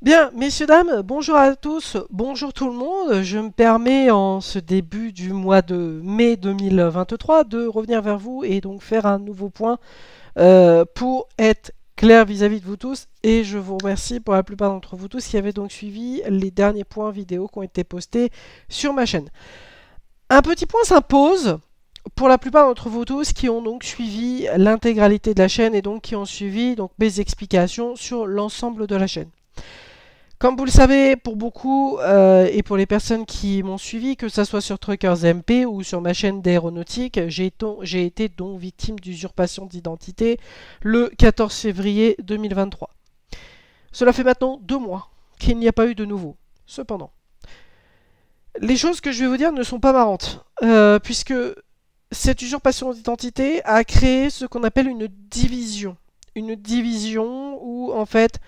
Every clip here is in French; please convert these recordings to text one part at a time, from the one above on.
Bien, messieurs, dames, bonjour à tous, bonjour tout le monde. Je me permets en ce début du mois de mai 2023 de revenir vers vous et donc faire un nouveau point euh, pour être clair vis-à-vis de vous tous. Et je vous remercie pour la plupart d'entre vous tous qui avez donc suivi les derniers points vidéo qui ont été postés sur ma chaîne. Un petit point s'impose pour la plupart d'entre vous tous qui ont donc suivi l'intégralité de la chaîne et donc qui ont suivi donc mes explications sur l'ensemble de la chaîne. Comme vous le savez, pour beaucoup euh, et pour les personnes qui m'ont suivi, que ce soit sur Truckers MP ou sur ma chaîne d'aéronautique, j'ai été donc victime d'usurpation d'identité le 14 février 2023. Cela fait maintenant deux mois qu'il n'y a pas eu de nouveau. Cependant, les choses que je vais vous dire ne sont pas marrantes, euh, puisque cette usurpation d'identité a créé ce qu'on appelle une division. Une division où, en fait,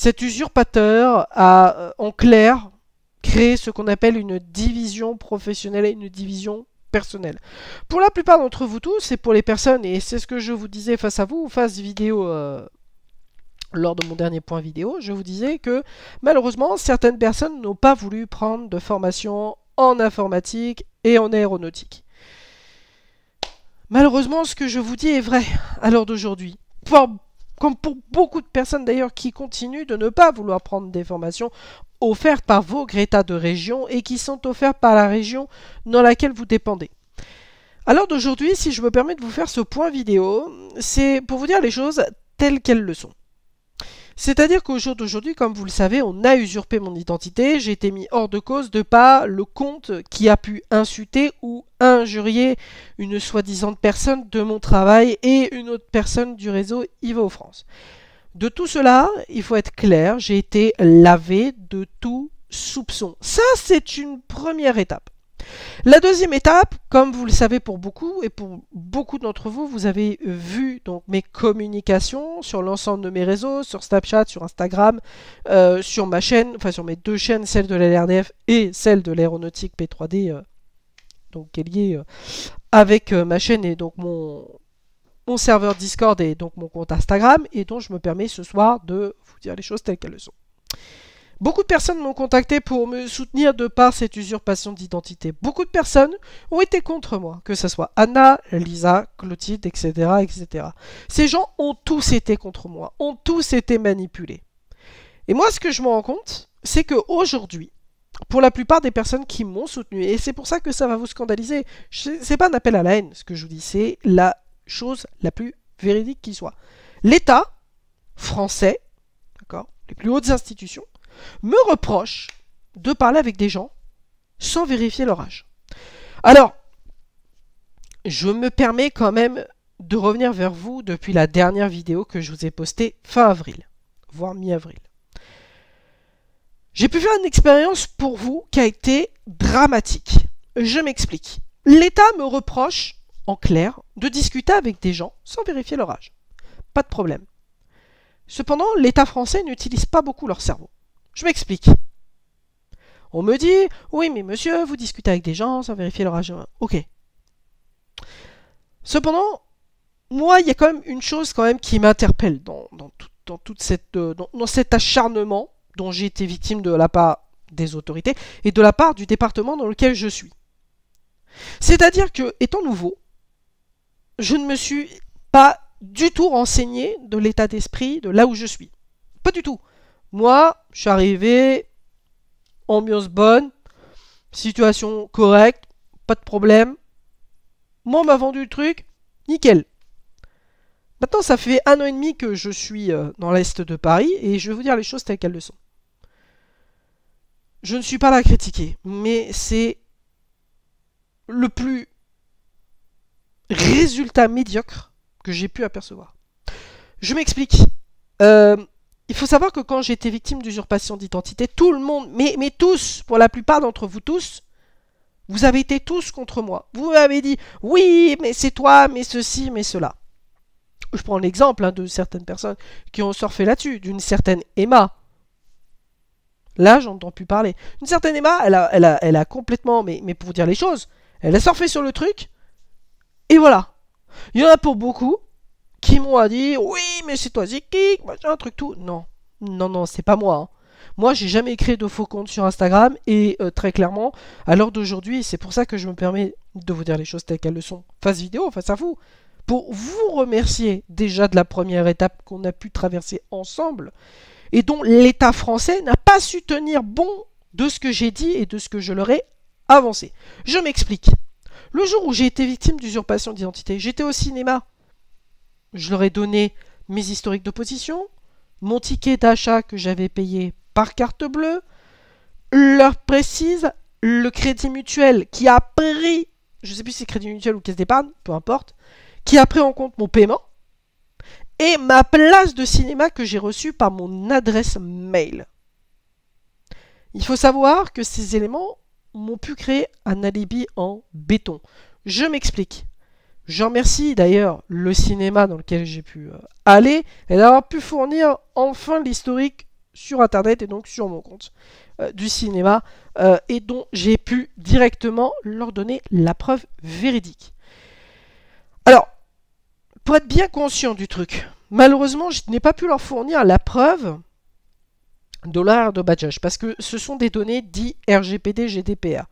cet usurpateur a, euh, en clair, créé ce qu'on appelle une division professionnelle et une division personnelle. Pour la plupart d'entre vous tous, c'est pour les personnes, et c'est ce que je vous disais face à vous, face vidéo... Euh, lors de mon dernier point vidéo, je vous disais que malheureusement, certaines personnes n'ont pas voulu prendre de formation en informatique et en aéronautique. Malheureusement, ce que je vous dis est vrai à l'heure d'aujourd'hui comme pour beaucoup de personnes d'ailleurs qui continuent de ne pas vouloir prendre des formations offertes par vos Greta de région et qui sont offertes par la région dans laquelle vous dépendez. Alors d'aujourd'hui, si je me permets de vous faire ce point vidéo, c'est pour vous dire les choses telles qu'elles le sont. C'est-à-dire qu'au jour d'aujourd'hui, comme vous le savez, on a usurpé mon identité, j'ai été mis hors de cause de pas le compte qui a pu insulter ou injurier une soi-disant personne de mon travail et une autre personne du réseau Ivo France. De tout cela, il faut être clair, j'ai été lavé de tout soupçon. Ça, c'est une première étape. La deuxième étape, comme vous le savez pour beaucoup et pour beaucoup d'entre vous, vous avez vu donc mes communications sur l'ensemble de mes réseaux, sur Snapchat, sur Instagram, euh, sur ma chaîne, enfin sur mes deux chaînes, celle de la et celle de l'aéronautique P3D, euh, donc qui est liée euh, avec ma chaîne et donc mon, mon serveur Discord et donc mon compte Instagram et dont je me permets ce soir de vous dire les choses telles qu'elles le sont. Beaucoup de personnes m'ont contacté pour me soutenir de par cette usurpation d'identité. Beaucoup de personnes ont été contre moi, que ce soit Anna, Lisa, Clotilde, etc., etc. Ces gens ont tous été contre moi, ont tous été manipulés. Et moi, ce que je me rends compte, c'est que aujourd'hui, pour la plupart des personnes qui m'ont soutenu, et c'est pour ça que ça va vous scandaliser, c'est pas un appel à la haine, ce que je vous dis, c'est la chose la plus véridique qui soit. L'État français, d'accord, les plus hautes institutions, me reproche de parler avec des gens sans vérifier leur âge. Alors, je me permets quand même de revenir vers vous depuis la dernière vidéo que je vous ai postée fin avril, voire mi-avril. J'ai pu faire une expérience pour vous qui a été dramatique. Je m'explique. L'État me reproche, en clair, de discuter avec des gens sans vérifier leur âge. Pas de problème. Cependant, l'État français n'utilise pas beaucoup leur cerveau. Je m'explique. On me dit, oui, mais monsieur, vous discutez avec des gens sans vérifier leur âge. Ok. Cependant, moi, il y a quand même une chose quand même qui m'interpelle dans, toute cette, euh, dans cet acharnement dont j'ai été victime de la part des autorités et de la part du département dans lequel je suis. C'est-à-dire que, étant nouveau, je ne me suis pas du tout renseigné de l'état d'esprit de là où je suis. Pas du tout. Moi, je suis arrivé, ambiance bonne, situation correcte, pas de problème. Moi, on m'a vendu le truc, nickel. Maintenant, ça fait un an et demi que je suis euh, dans l'Est de Paris et je vais vous dire les choses telles qu'elles le sont. Je ne suis pas là à critiquer, mais c'est le plus résultat médiocre que j'ai pu apercevoir. Je m'explique. Euh, il faut savoir que quand j'étais victime d'usurpation d'identité, tout le monde, mais, mais tous, pour la plupart d'entre vous tous, vous avez été tous contre moi. Vous m'avez dit, oui, mais c'est toi, mais ceci, mais cela. Je prends l'exemple hein, de certaines personnes qui ont surfé là-dessus, d'une certaine Emma. Là, j'entends plus parler. Une certaine Emma, elle a, elle a, complètement, mais, mais pour dire les choses, elle a surfé sur le truc, et voilà. Il y en a pour beaucoup, qui m'ont dit oui mais c'est toi Zikik, un truc tout. Non, non, non, c'est pas moi. Hein. Moi, j'ai jamais créé de faux compte sur Instagram et euh, très clairement, à l'heure d'aujourd'hui, c'est pour ça que je me permets de vous dire les choses telles qu'elles le sont, face vidéo, face à vous, pour vous remercier déjà de la première étape qu'on a pu traverser ensemble et dont l'État français n'a pas su tenir bon de ce que j'ai dit et de ce que je leur ai avancé. Je m'explique. Le jour où j'ai été victime d'usurpation d'identité, j'étais au cinéma je leur ai donné mes historiques d'opposition, mon ticket d'achat que j'avais payé par carte bleue, leur précise le crédit mutuel qui a pris, je ne sais plus si c'est crédit mutuel ou caisse d'épargne, peu importe, qui a pris en compte mon paiement et ma place de cinéma que j'ai reçue par mon adresse mail. Il faut savoir que ces éléments m'ont pu créer un alibi en béton. Je m'explique. Je remercie d'ailleurs le cinéma dans lequel j'ai pu euh, aller et d'avoir pu fournir enfin l'historique sur internet et donc sur mon compte euh, du cinéma euh, et dont j'ai pu directement leur donner la preuve véridique. Alors, pour être bien conscient du truc, malheureusement je n'ai pas pu leur fournir la preuve dollars de badgeage parce que ce sont des données dites RGPD GDPR.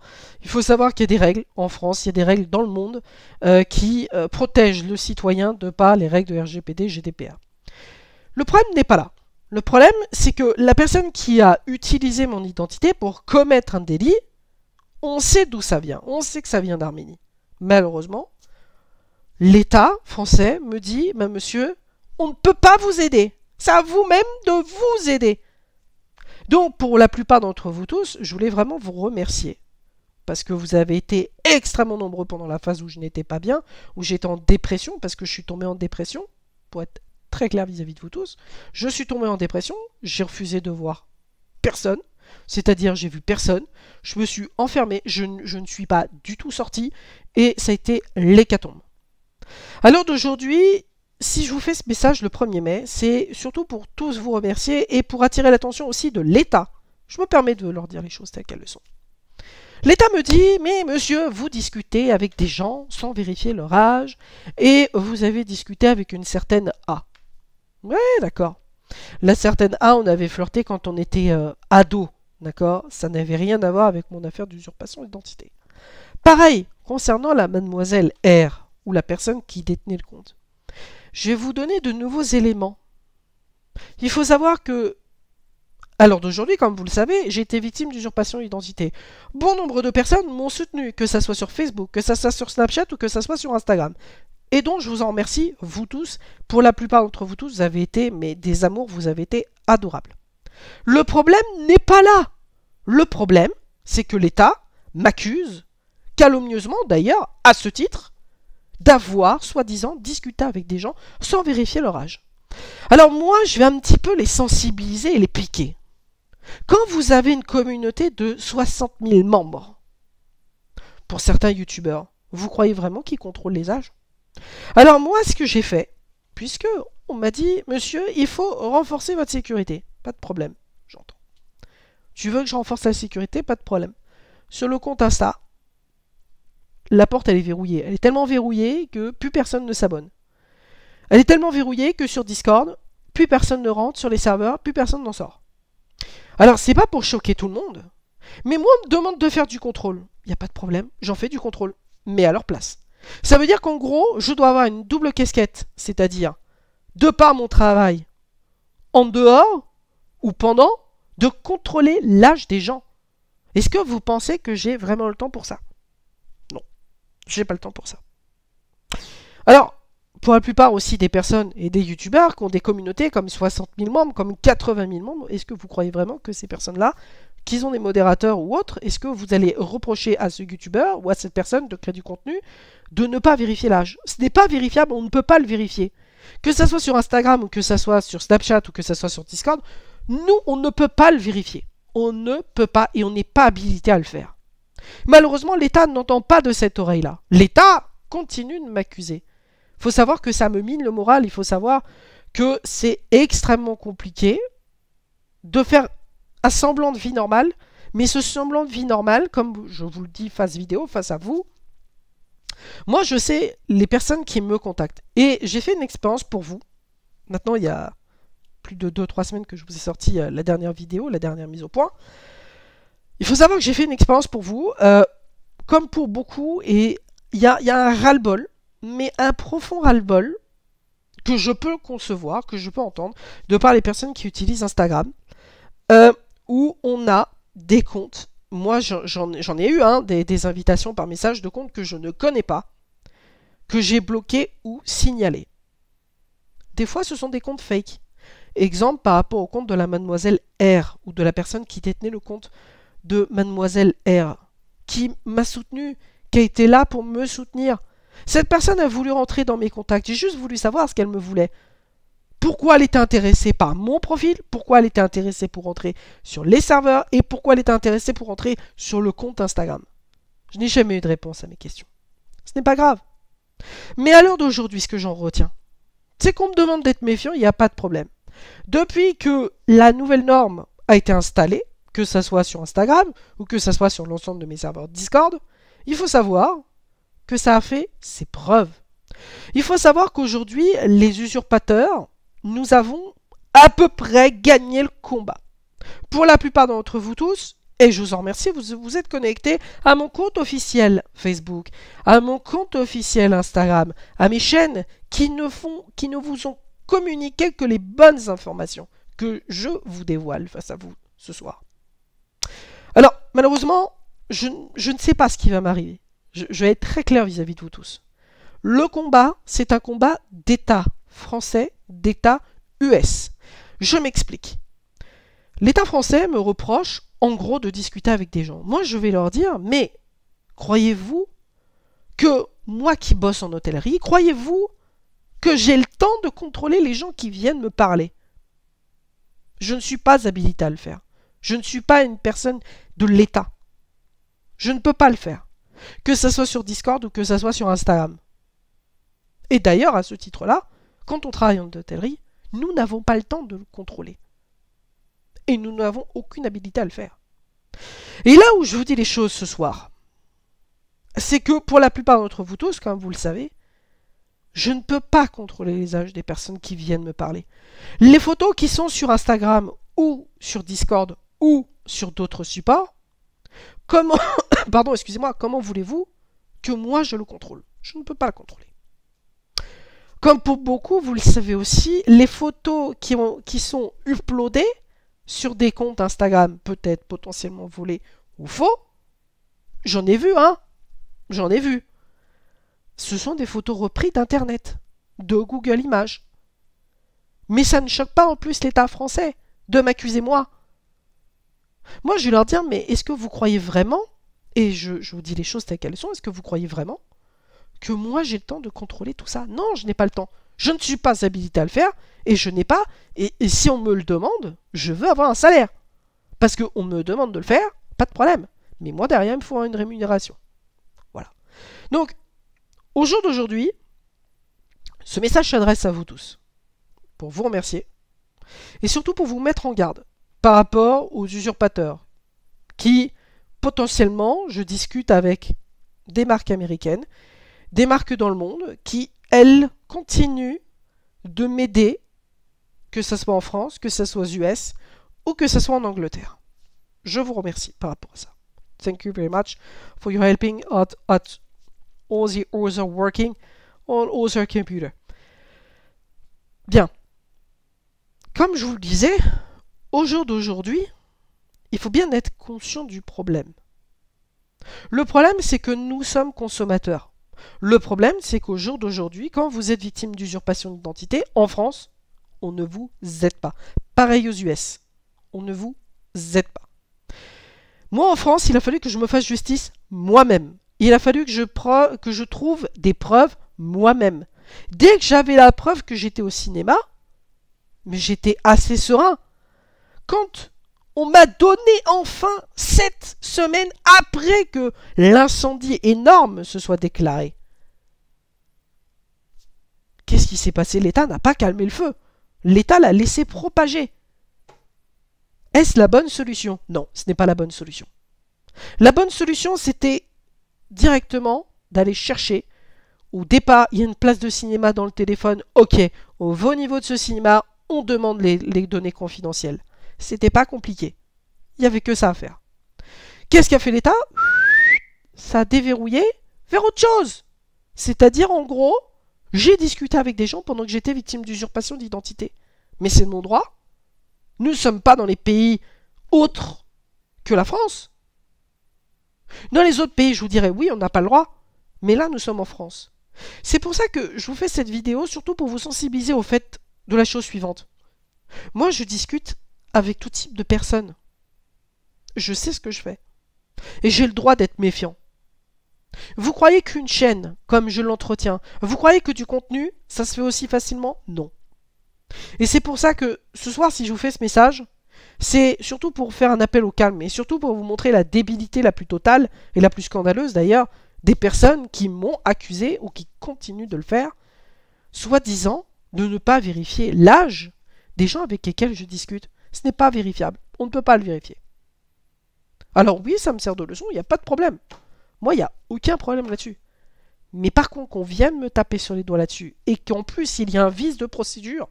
Il faut savoir qu'il y a des règles en France, il y a des règles dans le monde euh, qui euh, protègent le citoyen de par les règles de RGPD GDPR. Le problème n'est pas là. Le problème, c'est que la personne qui a utilisé mon identité pour commettre un délit, on sait d'où ça vient, on sait que ça vient d'Arménie. Malheureusement, l'État français me dit, monsieur, on ne peut pas vous aider. C'est à vous-même de vous aider. Donc pour la plupart d'entre vous tous, je voulais vraiment vous remercier. Parce que vous avez été extrêmement nombreux pendant la phase où je n'étais pas bien, où j'étais en dépression, parce que je suis tombé en dépression, pour être très clair vis-à-vis de vous tous. Je suis tombé en dépression, j'ai refusé de voir personne, c'est-à-dire j'ai vu personne, je me suis enfermé, je, ne suis pas du tout sorti, et ça a été l'hécatombe. Alors d'aujourd'hui, si je vous fais ce message le 1er mai, c'est surtout pour tous vous remercier et pour attirer l'attention aussi de l'État. Je me permets de leur dire les choses telles qu'elles le sont. L'État me dit, mais monsieur, vous discutez avec des gens sans vérifier leur âge et vous avez discuté avec une certaine A. Ouais, d'accord. La certaine A, on avait flirté quand on était euh, ado, d'accord Ça n'avait rien à voir avec mon affaire d'usurpation d'identité. Pareil, concernant la mademoiselle R, ou la personne qui détenait le compte je vais vous donner de nouveaux éléments. Il faut savoir que, alors d'aujourd'hui, comme vous le savez, j'ai été victime d'usurpation d'identité. Bon nombre de personnes m'ont soutenu, que ça soit sur Facebook, que ça soit sur Snapchat ou que ça soit sur Instagram. Et donc, je vous en remercie, vous tous. Pour la plupart d'entre vous tous, vous avez été, mais des amours, vous avez été adorables. Le problème n'est pas là. Le problème, c'est que l'État m'accuse, calomnieusement d'ailleurs, à ce titre, d'avoir, soi-disant, discuté avec des gens sans vérifier leur âge. Alors moi, je vais un petit peu les sensibiliser et les piquer. Quand vous avez une communauté de 60 000 membres, pour certains youtubeurs, vous croyez vraiment qu'ils contrôlent les âges Alors moi, ce que j'ai fait, puisque on m'a dit, monsieur, il faut renforcer votre sécurité. Pas de problème, j'entends. Tu veux que je renforce la sécurité Pas de problème. Sur le compte Insta, la porte elle est verrouillée. Elle est tellement verrouillée que plus personne ne s'abonne. Elle est tellement verrouillée que sur Discord, plus personne ne rentre sur les serveurs, plus personne n'en sort. Alors c'est pas pour choquer tout le monde, mais moi on me demande de faire du contrôle. Il n'y a pas de problème, j'en fais du contrôle, mais à leur place. Ça veut dire qu'en gros, je dois avoir une double casquette, c'est-à-dire de par mon travail, en dehors ou pendant, de contrôler l'âge des gens. Est-ce que vous pensez que j'ai vraiment le temps pour ça j'ai pas le temps pour ça. Alors, pour la plupart aussi des personnes et des youtubeurs qui ont des communautés comme 60 000 membres, comme 80 000 membres, est-ce que vous croyez vraiment que ces personnes-là, qu'ils ont des modérateurs ou autres, est-ce que vous allez reprocher à ce youtubeur ou à cette personne de créer du contenu de ne pas vérifier l'âge Ce n'est pas vérifiable, on ne peut pas le vérifier. Que ça soit sur Instagram ou que ça soit sur Snapchat ou que ça soit sur Discord, nous, on ne peut pas le vérifier. On ne peut pas et on n'est pas habilité à le faire. Malheureusement, l'État n'entend pas de cette oreille-là. L'État continue de m'accuser. Il faut savoir que ça me mine le moral, il faut savoir que c'est extrêmement compliqué de faire un semblant de vie normale, mais ce semblant de vie normale, comme je vous le dis face vidéo, face à vous, moi je sais les personnes qui me contactent. Et j'ai fait une expérience pour vous. Maintenant, il y a plus de 2-3 semaines que je vous ai sorti euh, la dernière vidéo, la dernière mise au point. Il faut savoir que j'ai fait une expérience pour vous, euh, comme pour beaucoup, et il y a, un ras-le-bol, mais un profond ras-le-bol que je peux concevoir, que je peux entendre, de par les personnes qui utilisent Instagram, euh, où on a des comptes. Moi, j'en ai eu hein, des, des invitations par message de comptes que je ne connais pas, que j'ai bloqués ou signalés. Des fois, ce sont des comptes fake. Exemple par rapport au compte de la mademoiselle R ou de la personne qui détenait le compte de mademoiselle R, qui m'a soutenu, qui a été là pour me soutenir. Cette personne a voulu rentrer dans mes contacts, j'ai juste voulu savoir ce qu'elle me voulait. Pourquoi elle était intéressée par mon profil, pourquoi elle était intéressée pour rentrer sur les serveurs et pourquoi elle était intéressée pour entrer sur le compte Instagram. Je n'ai jamais eu de réponse à mes questions. Ce n'est pas grave. Mais à l'heure d'aujourd'hui, ce que j'en retiens, c'est qu'on me demande d'être méfiant, il n'y a pas de problème. Depuis que la nouvelle norme a été installée, que ça soit sur Instagram ou que ce soit sur l'ensemble de mes serveurs Discord, il faut savoir que ça a fait ses preuves. Il faut savoir qu'aujourd'hui, les usurpateurs, nous avons à peu près gagné le combat. Pour la plupart d'entre vous tous, et je vous en remercie, vous êtes connectés à mon compte officiel Facebook, à mon compte officiel Instagram, à mes chaînes qui ne, font, qui ne vous ont communiqué que les bonnes informations que je vous dévoile face à vous ce soir. Alors, malheureusement, je, ne sais pas ce qui va m'arriver. Je, vais être très clair vis-à-vis -vis de vous tous. Le combat, c'est un combat d'État français, d'État US. Je m'explique. L'État français me reproche, en gros, de discuter avec des gens. Moi, je vais leur dire, mais croyez-vous que moi qui bosse en hôtellerie, croyez-vous que j'ai le temps de contrôler les gens qui viennent me parler Je ne suis pas habilité à le faire. Je ne suis pas une personne de l'État. Je ne peux pas le faire. Que ce soit sur Discord ou que ce soit sur Instagram. Et d'ailleurs, à ce titre-là, quand on travaille en hôtellerie, nous n'avons pas le temps de le contrôler. Et nous n'avons aucune habilité à le faire. Et là où je vous dis les choses ce soir, c'est que pour la plupart d'entre vous tous, comme vous le savez, je ne peux pas contrôler les âges des personnes qui viennent me parler. Les photos qui sont sur Instagram ou sur Discord ou sur d'autres supports, comment, pardon, excusez-moi, comment voulez-vous que moi je le contrôle Je ne peux pas le contrôler. Comme pour beaucoup, vous le savez aussi, les photos qui, qui sont uploadées sur des comptes Instagram peut-être potentiellement volées ou faux, j'en ai vu, hein J'en ai vu. Ce sont des photos reprises d'Internet, de Google Images. Mais ça ne choque pas en plus l'État français de m'accuser moi moi, je vais leur dire, mais est-ce que vous croyez vraiment, et je, vous dis les choses telles qu'elles sont, est-ce que vous croyez vraiment que moi j'ai le temps de contrôler tout ça Non, je n'ai pas le temps. Je ne suis pas habilité à le faire, et je n'ai pas, et, et, si on me le demande, je veux avoir un salaire. Parce qu'on me demande de le faire, pas de problème. Mais moi, derrière, il me faut une rémunération. Voilà. Donc, au jour d'aujourd'hui, ce message s'adresse à vous tous, pour vous remercier, et surtout pour vous mettre en garde par rapport aux usurpateurs qui potentiellement je discute avec des marques américaines, des marques dans le monde qui elles continuent de m'aider que ce soit en France, que ce soit aux US ou que ce soit en Angleterre. Je vous remercie par rapport à ça. Thank you very much for your helping at, all the other working on other computer. Bien. Comme je vous le disais, au jour d'aujourd'hui, il faut bien être conscient du problème. Le problème, c'est que nous sommes consommateurs. Le problème, c'est qu'au jour d'aujourd'hui, quand vous êtes victime d'usurpation d'identité, en France, on ne vous aide pas. Pareil aux US, on ne vous aide pas. Moi, en France, il a fallu que je me fasse justice moi-même. Il a fallu que je, que je trouve des preuves moi-même. Dès que j'avais la preuve que j'étais au cinéma, mais j'étais assez serein quand on m'a donné enfin sept semaines après que l'incendie énorme se soit déclaré. Qu'est-ce qui s'est passé L'État n'a pas calmé le feu. L'État l'a laissé propager. Est-ce la bonne solution Non, ce n'est pas la bonne solution. La bonne solution, c'était directement d'aller chercher au départ, il y a une place de cinéma dans le téléphone, ok, au niveau de ce cinéma, on demande les données confidentielles. C'était pas compliqué. Il n'y avait que ça à faire. Qu'est-ce qu'a fait l'État Ça a déverrouillé vers autre chose. C'est-à-dire, en gros, j'ai discuté avec des gens pendant que j'étais victime d'usurpation d'identité. Mais c'est mon droit. Nous ne sommes pas dans les pays autres que la France. Dans les autres pays, je vous dirais oui, on n'a pas le droit. Mais là, nous sommes en France. C'est pour ça que je vous fais cette vidéo, surtout pour vous sensibiliser au fait de la chose suivante. Moi, je discute avec tout type de personnes. Je sais ce que je fais. Et j'ai le droit d'être méfiant. Vous croyez qu'une chaîne, comme je l'entretiens, vous croyez que du contenu, ça se fait aussi facilement Non. Et c'est pour ça que ce soir, si je vous fais ce message, c'est surtout pour faire un appel au calme et surtout pour vous montrer la débilité la plus totale et la plus scandaleuse d'ailleurs des personnes qui m'ont accusé ou qui continuent de le faire, soi-disant de ne pas vérifier l'âge des gens avec lesquels je discute. Ce n'est pas vérifiable. On ne peut pas le vérifier. Alors oui, ça me sert de leçon, il n'y a pas de problème. Moi, il n'y a aucun problème là-dessus. Mais par contre, qu'on vienne me taper sur les doigts là-dessus, et qu'en plus, il y a un vice de procédure,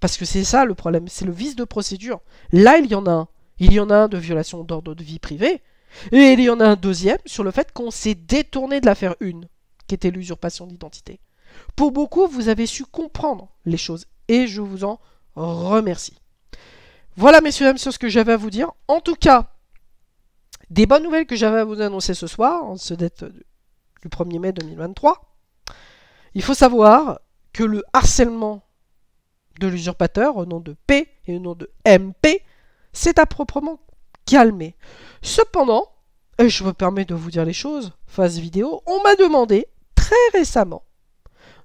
parce que c'est ça le problème, c'est le vice de procédure. Là, il y en a un. Il y en a un de violation d'ordre de vie privée, et il y en a un deuxième sur le fait qu'on s'est détourné de l'affaire une, qui était l'usurpation d'identité. Pour beaucoup, vous avez su comprendre les choses, et je vous en remercie. Voilà, messieurs, dames, sur ce que j'avais à vous dire. En tout cas, des bonnes nouvelles que j'avais à vous annoncer ce soir, en ce date du 1er mai 2023. Il faut savoir que le harcèlement de l'usurpateur au nom de P et au nom de MP s'est à proprement calmé. Cependant, et je me permets de vous dire les choses, face vidéo, on m'a demandé très récemment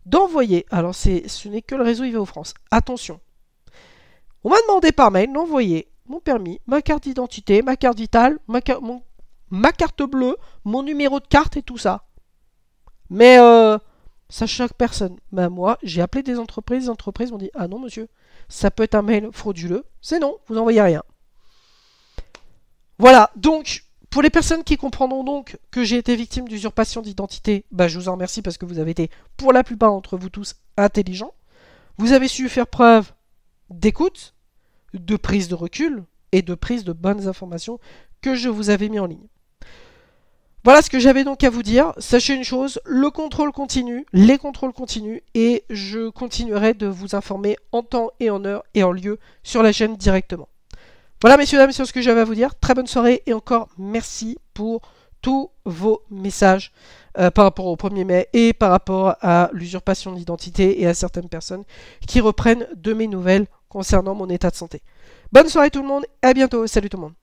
d'envoyer, alors ce n'est que le réseau IVO France, attention, on m'a demandé par mail d'envoyer mon permis, ma carte d'identité, ma carte vitale, ma, carte bleue, mon numéro de carte et tout ça. Mais euh, ça chaque personne. Ben, moi, j'ai appelé des entreprises, les entreprises m'ont dit Ah non, monsieur, ça peut être un mail frauduleux. C'est non, vous n'envoyez rien. Voilà, donc, pour les personnes qui comprendront donc que j'ai été victime d'usurpation d'identité, ben, je vous en remercie parce que vous avez été, pour la plupart d'entre vous tous, intelligents. Vous avez su faire preuve d'écoute, de prise de recul et de prise de bonnes informations que je vous avais mis en ligne. Voilà ce que j'avais donc à vous dire. Sachez une chose, le contrôle continue, les contrôles continuent et je continuerai de vous informer en temps et en heure et en lieu sur la chaîne directement. Voilà messieurs, dames, sur ce que j'avais à vous dire. Très bonne soirée et encore merci pour tous vos messages euh, par rapport au 1er mai et par rapport à l'usurpation d'identité et à certaines personnes qui reprennent de mes nouvelles concernant mon état de santé. Bonne soirée tout le monde, à bientôt, salut tout le monde.